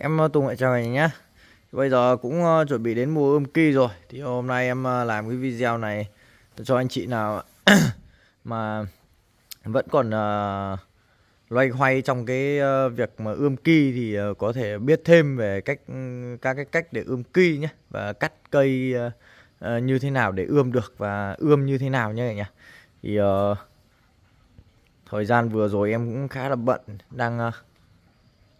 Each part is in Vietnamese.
em ờ, Tùng lại chào anh nhé. bây giờ cũng ờ, chuẩn bị đến mùa ươm kỳ rồi thì hôm nay em ờ, làm cái video này cho anh chị nào mà vẫn còn loay hoay trong cái việc mà ươm kỳ thì có thể biết thêm về cách ừ, các cái cách để ươm kỳ nhé và cắt cây như thế nào để ươm được và ươm như thế nào nhé nhỉ thì thời gian vừa rồi em cũng khá là bận đang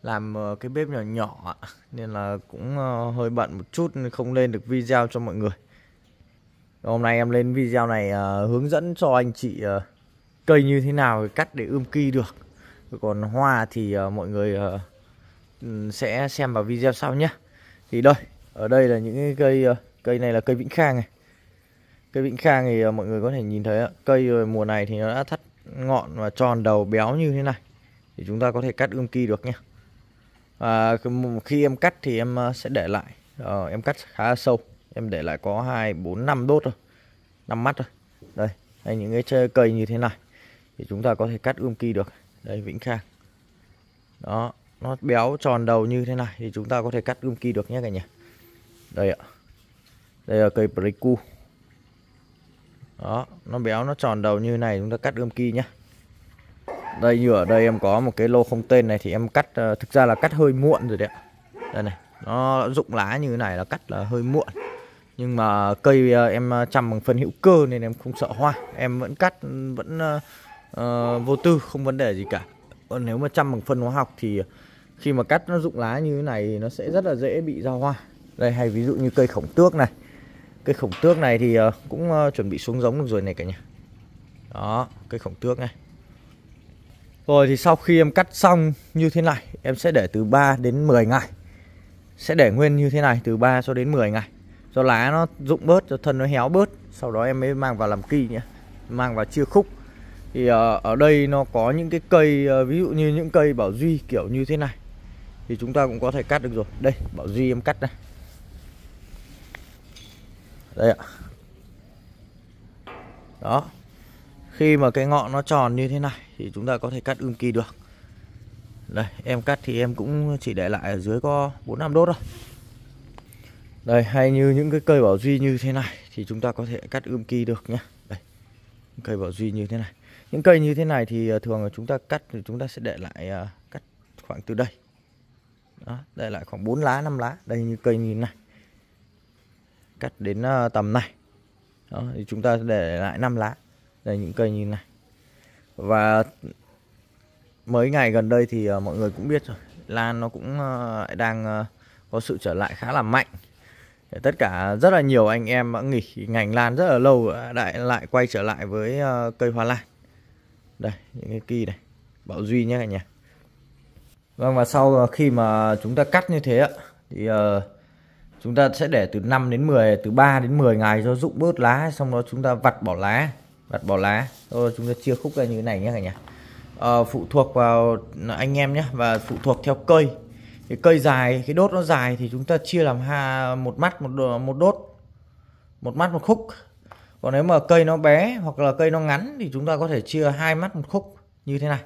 làm ờ, cái bếp nhỏ nhỏ nên là cũng ờ, hơi bận một chút không lên được video cho mọi người hôm nay em lên video này ờ, hướng dẫn cho anh chị cây như thế nào cắt để ươm ki được còn hoa thì mọi người sẽ xem vào video sau nhé thì đây ở đây là những cây cây này là cây vĩnh khang này cây vĩnh khang thì mọi người có thể nhìn thấy cây mùa này thì nó đã thắt ngọn và tròn đầu béo như thế này thì chúng ta có thể cắt ươm ki được nhé à, khi em cắt thì em ờ, sẽ để lại à, em cắt khá là sâu em để lại có hai bốn năm đốt rồi năm mắt rồi đây hay những cái cây như thế này thì chúng ta có thể cắt ươm kỳ được đây vĩnh khang đó nó béo tròn đầu như thế này thì chúng ta có thể cắt ươm kỳ được nhé cả nhà đây ạ đây là cây pleiku đó nó béo nó tròn đầu như này chúng ta cắt ươm kỳ nhé đây như ở đây em có một cái lô không tên này thì em cắt ờ, thực ra là cắt hơi muộn rồi đấy ạ đây này nó rụng lá như thế này là cắt là hơi muộn nhưng mà cây ờ, em ờ, chăm bằng phân hữu cơ nên em không sợ hoa em vẫn cắt vẫn uh, vô tư không vấn đề gì cả còn nếu mà chăm bằng phân hóa học thì khi mà cắt nó rụng lá như thế này nó sẽ rất là dễ bị ra hoa đây hay ví dụ như cây khổng tước này cây khổng tước này thì cũng chuẩn bị xuống giống được rồi này cả nhà đó cây khổng tước này rồi thì sau khi em cắt xong như thế này Em sẽ để từ 3 đến 10 ngày Sẽ để nguyên như thế này từ 3 cho đến 10 ngày Cho lá nó rụng bớt, cho thân nó héo bớt Sau đó em mới mang vào làm kỳ nhé Mang vào chia khúc Thì ờ, ở đây nó có những cái cây ờ, Ví dụ như những cây bảo duy kiểu như thế này Thì chúng ta cũng có thể cắt được rồi Đây bảo duy em cắt đây Đây ạ Đó Khi mà cái ngọn nó tròn như thế này thì chúng ta có thể cắt ươm kỳ được đây em cắt thì em cũng chỉ để lại ở dưới có 4 năm đốt thôi đây hay như những cái cây bảo duy như thế này thì chúng ta có thể cắt ươm kỳ được nhé đây cây bảo duy như thế này những cây như thế này thì ờ, thường chúng ta cắt thì chúng ta sẽ để lại ờ, cắt khoảng từ đây đó để lại khoảng 4 lá 5 lá đây như cây như thế này cắt đến ờ, tầm này đó, thì chúng ta để lại 5 lá đây những cây như này và mấy ngày gần đây thì ờ, mọi người cũng biết rồi lan nó cũng ờ, đang ờ, có sự trở lại khá là mạnh tất cả rất là nhiều anh em đã nghỉ ngành lan rất là lâu lại lại quay trở lại với cây hoa lan đây những cái kỳ này bảo duy nhé cả nhà vâng và sau khi mà chúng ta cắt như thế ạ thì chúng ta sẽ để từ 5 đến 10 từ 3 đến 10 ngày cho rụng bớt lá xong đó chúng ta vặt bỏ lá đặt bỏ lá rồi chúng ta chia khúc ra như thế này nhé cả nhà à, phụ thuộc vào anh em nhé và phụ thuộc theo cây cái cây dài cái đốt nó dài thì chúng ta chia làm ha một mắt một một đốt một mắt một khúc còn nếu mà cây nó bé hoặc là cây nó ngắn thì chúng ta có thể chia hai mắt một khúc như thế này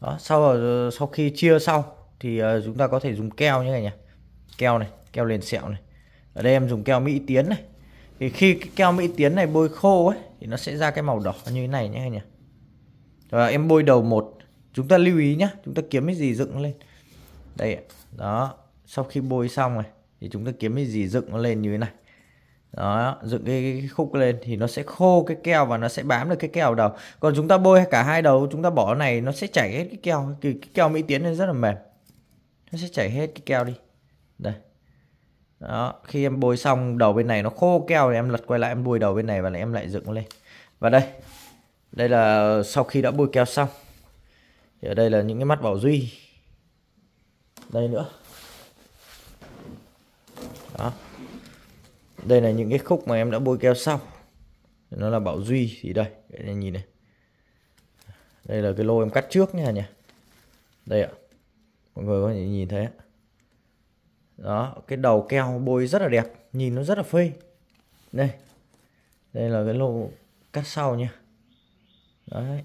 đó sau sau khi chia sau thì ờ, chúng ta có thể dùng keo như này nhỉ keo này keo liền sẹo này ở đây em dùng keo mỹ tiến này thì khi cái keo mỹ tiến này bôi khô ấy thì nó sẽ ra cái màu đỏ như thế này nhé nhỉ rồi em bôi đầu một chúng ta lưu ý nhé chúng ta kiếm cái gì dựng lên đây đó sau khi bôi xong này thì chúng ta kiếm cái gì dựng nó lên như thế này đó dựng cái, cái khúc lên thì nó sẽ khô cái keo và nó sẽ bám được cái keo đầu còn chúng ta bôi cả hai đầu chúng ta bỏ này nó sẽ chảy hết cái keo cái, cái keo mỹ tiến nên rất là mềm nó sẽ chảy hết cái keo đi đây đó khi em bôi xong đầu bên này nó khô keo thì em lật quay lại em bôi đầu bên này và lại em lại dựng lên và đây đây là sau khi đã bôi keo xong thì ở đây là những cái mắt bảo duy đây nữa đó đây là những cái khúc mà em đã bôi keo xong nó là bảo duy thì đây em nhìn này đây là cái lô em cắt trước nha nhỉ đây ạ mọi người có thể nhìn thấy đó cái đầu keo bôi rất là đẹp nhìn nó rất là phê đây đây là cái lô cắt sau nhé đấy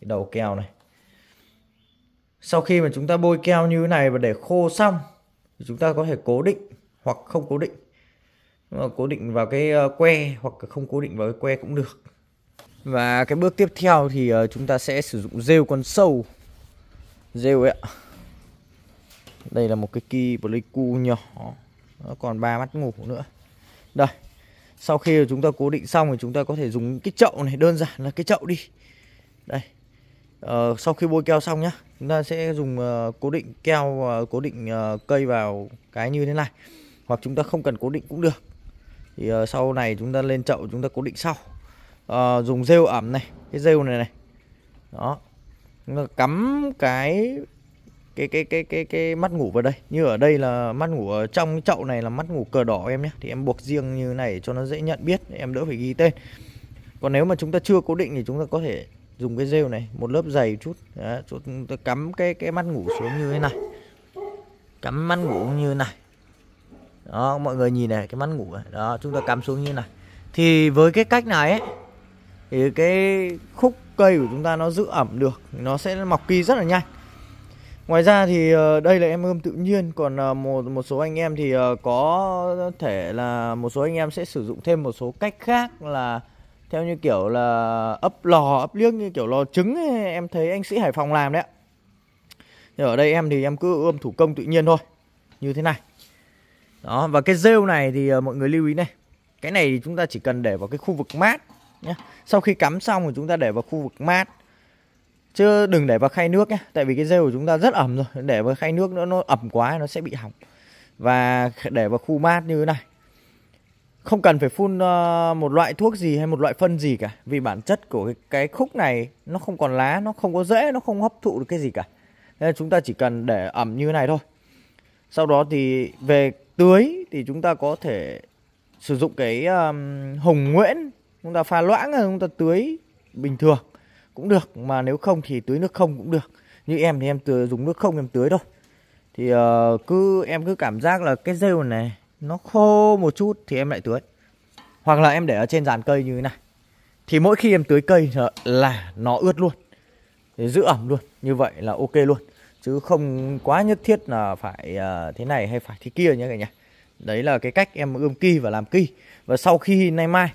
cái đầu keo này sau khi mà chúng ta bôi keo như thế này và để khô xong thì chúng ta có thể cố định hoặc không cố định cố định vào cái ờ, que hoặc không cố định vào cái que cũng được và cái bước tiếp theo thì ờ, chúng ta sẽ sử dụng rêu con sâu rêu ấy ạ đây là một cái kỳ pleiku nhỏ nó còn ba mắt ngủ nữa đây sau khi chúng ta cố định xong thì chúng ta có thể dùng cái chậu này đơn giản là cái chậu đi đây ờ, sau khi bôi keo xong nhá chúng ta sẽ dùng uh, cố định keo uh, cố định uh, cây vào cái như thế này hoặc chúng ta không cần cố định cũng được thì uh, sau này chúng ta lên chậu chúng ta cố định sau uh, dùng rêu ẩm này cái rêu này này đó chúng ta cắm cái cái cái cái cái cái mắt ngủ vào đây như ở đây là mắt ngủ ở trong cái chậu này là mắt ngủ cờ đỏ em nhé thì em buộc riêng như này cho nó dễ nhận biết em đỡ phải ghi tên còn nếu mà chúng ta chưa cố định thì chúng ta có thể dùng cái rêu này một lớp dày chút Đó, chúng ta cắm cái cái mắt ngủ xuống như thế này cắm mắt ngủ như thế này đó mọi người nhìn này cái mắt ngủ này. đó chúng ta cắm xuống như này thì với cái cách này ấy, thì cái khúc cây của chúng ta nó giữ ẩm được nó sẽ mọc kỳ rất là nhanh Ngoài ra thì ờ, đây là em ươm tự nhiên còn ờ, một một số anh em thì ờ, có thể là một số anh em sẽ sử dụng thêm một số cách khác là theo như kiểu là ấp lò ấp liếc như kiểu lò trứng ấy, em thấy anh sĩ Hải Phòng làm đấy. Nhưng ở đây em thì em cứ ươm thủ công tự nhiên thôi. Như thế này. Đó và cái rêu này thì mọi người lưu ý này. Cái này thì chúng ta chỉ cần để vào cái khu vực mát nhé Sau khi cắm xong thì chúng ta để vào khu vực mát chứ đừng để vào khay nước nhé tại vì cái rêu của chúng ta rất ẩm rồi để vào khay nước nữa nó ẩm quá nó sẽ bị hỏng và để vào khu mát như thế này không cần phải phun ờ, một loại thuốc gì hay một loại phân gì cả vì bản chất của cái, khúc này nó không còn lá nó không có rễ nó không hấp thụ được cái gì cả nên là chúng ta chỉ cần để ẩm như thế này thôi sau đó thì về tưới thì chúng ta có thể sử dụng cái um, hồng nguyễn chúng ta pha loãng chúng ta tưới bình thường cũng được mà nếu không thì tưới nước không cũng được như em thì em tưới dùng nước không em tưới thôi thì uh, cứ em cứ cảm giác là cái rêu này nó khô một chút thì em lại tưới hoặc là em để ở trên dàn cây như thế này thì mỗi khi em tưới cây là nó ướt luôn thì giữ ẩm luôn như vậy là ok luôn chứ không quá nhất thiết là phải uh, thế này hay phải thế kia nhé cả nhà đấy là cái cách em ươm kỳ và làm kỳ và sau khi nay mai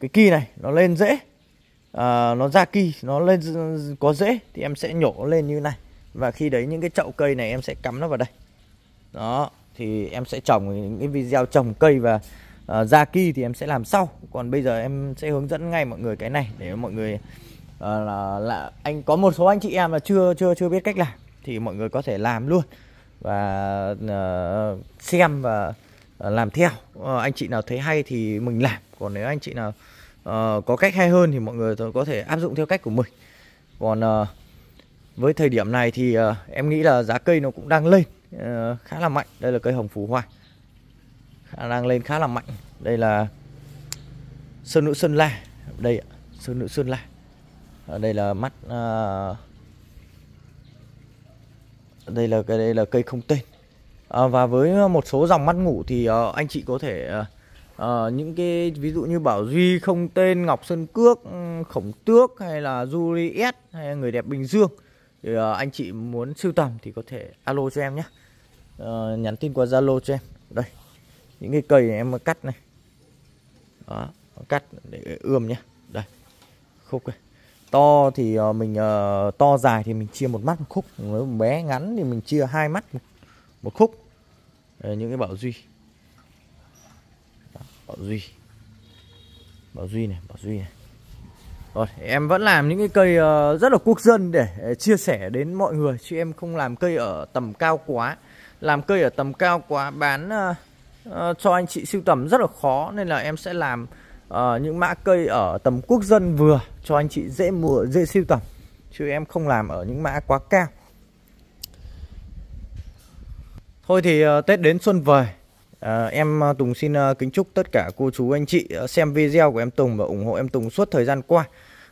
cái kỳ này nó lên dễ à, nó ra kỳ nó lên có dễ thì em sẽ nhổ lên như này và khi đấy những cái chậu cây này em sẽ cắm nó vào đây đó thì em sẽ trồng những cái video trồng cây và à, ra kỳ thì em sẽ làm sau còn bây giờ em sẽ hướng dẫn ngay mọi người cái này để mọi người à, là, là anh có một số anh chị em là chưa chưa chưa biết cách làm thì mọi người có thể làm luôn và uh, xem và làm theo uh, anh chị nào thấy hay thì mình làm còn nếu anh chị nào Ờ, có cách hay hơn thì mọi người có thể áp dụng theo cách của mình còn uh, với thời điểm này thì uh, em nghĩ là giá cây nó cũng đang lên uh, khá là mạnh đây là cây hồng phù hoa khả năng lên khá là mạnh đây là sơn nữ sơn la đây sơn nữ sơn la ở đây là mắt uh, đây là cái đây là cây không tên à, và với một số dòng mắt ngủ thì uh, anh chị có thể uh, uh, những cái ví dụ như Bảo Duy không tên Ngọc Sơn Cước ừ, Khổng Tước hay là Juliet hay là người đẹp Bình Dương thì uh, anh chị muốn sưu tầm thì có thể alo cho em nhé uh, nhắn tin qua Zalo cho em đây những cái cây này em cắt này đó cắt để ươm nhé đây khúc này to thì mình uh, to dài thì mình chia một mắt một khúc nếu bé ngắn thì mình chia hai mắt một, khúc những cái bảo duy bảo duy bảo duy này bảo duy này rồi em vẫn làm những cái cây ờ, rất là quốc dân để ờ, chia sẻ đến mọi người chứ em không làm cây ở tầm cao quá làm cây ở tầm cao quá bán ờ, cho anh chị sưu tầm rất là khó nên là em sẽ làm uh, những mã cây ở tầm quốc dân vừa cho anh chị dễ mua dễ siêu tầm chứ em không làm ở những mã quá cao thôi thì uh, tết đến xuân về À, em ờ, Tùng xin ờ, kính chúc tất cả cô chú anh chị xem video của em Tùng và ủng hộ em Tùng suốt thời gian qua.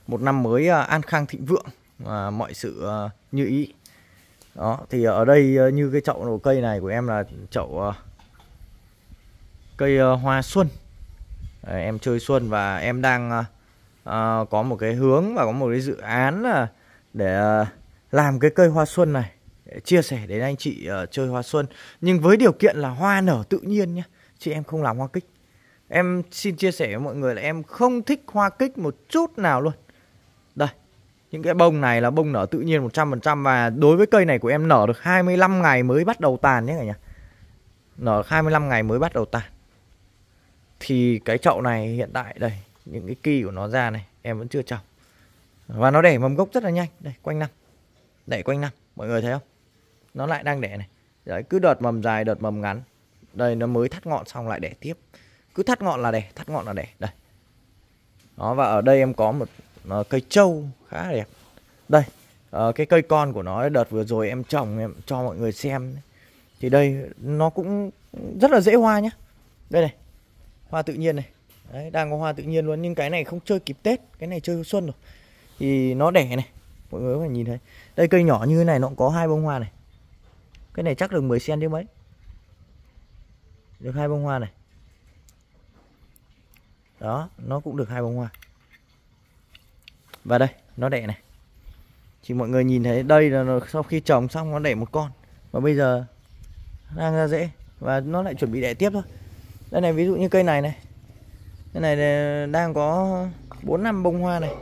Một năm mới an khang thịnh vượng và mọi sự như ý. Đó, thì ở đây như cái chậu nổ cây này của em là chậu cây hoa xuân. À, em chơi xuân và em đang à, có một cái hướng và có một cái dự án là để làm cái cây hoa xuân này chia sẻ đến anh chị uh, chơi hoa xuân nhưng với điều kiện là hoa nở tự nhiên nhé chị em không làm hoa kích em xin chia sẻ với mọi người là em không thích hoa kích một chút nào luôn đây những cái bông này là bông nở tự nhiên 100% và đối với cây này của em nở được 25 ngày mới bắt đầu tàn nhé cả nhà nở 25 ngày mới bắt đầu tàn thì cái chậu này hiện tại đây những cái kỳ của nó ra này em vẫn chưa trồng và nó đẻ mầm gốc rất là nhanh đây quanh năm đẻ quanh năm mọi người thấy không nó lại đang đẻ này đấy cứ đợt mầm dài đợt mầm ngắn đây nó mới thắt ngọn xong lại đẻ tiếp cứ thắt ngọn là đẻ thắt ngọn là đẻ đây đó và ở đây em có một ờ, cây trâu khá đẹp đây ờ, cái cây con của nó đợt vừa rồi em trồng em cho mọi người xem thì đây nó cũng rất là dễ hoa nhá đây này hoa tự nhiên này Đấy, đang có hoa tự nhiên luôn nhưng cái này không chơi kịp tết cái này chơi xuân rồi thì nó đẻ này mọi người có thể nhìn thấy đây cây nhỏ như thế này nó cũng có hai bông hoa này cái này chắc được 10 cm chứ mấy được hai bông hoa này đó nó cũng được hai bông hoa và đây nó đẻ này chỉ mọi người nhìn thấy đây là nó, sau khi trồng xong nó đẻ một con và bây giờ đang ra rễ và nó lại chuẩn bị đẻ tiếp thôi đây này ví dụ như cây này này cái này đang có bốn năm bông hoa này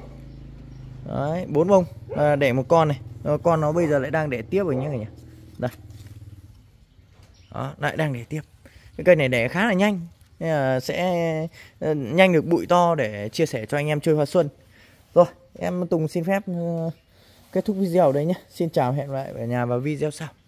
đấy bốn bông à, đẻ một con này con nó bây giờ lại đang đẻ tiếp rồi nhé cả nhà đây đó, lại đang để tiếp cái cây này đẻ khá là nhanh là sẽ ờ, nhanh được bụi to để chia sẻ cho anh em chơi hoa xuân rồi em Tùng xin phép ờ, kết thúc video ở đây nhé xin chào hẹn lại ở nhà vào video sau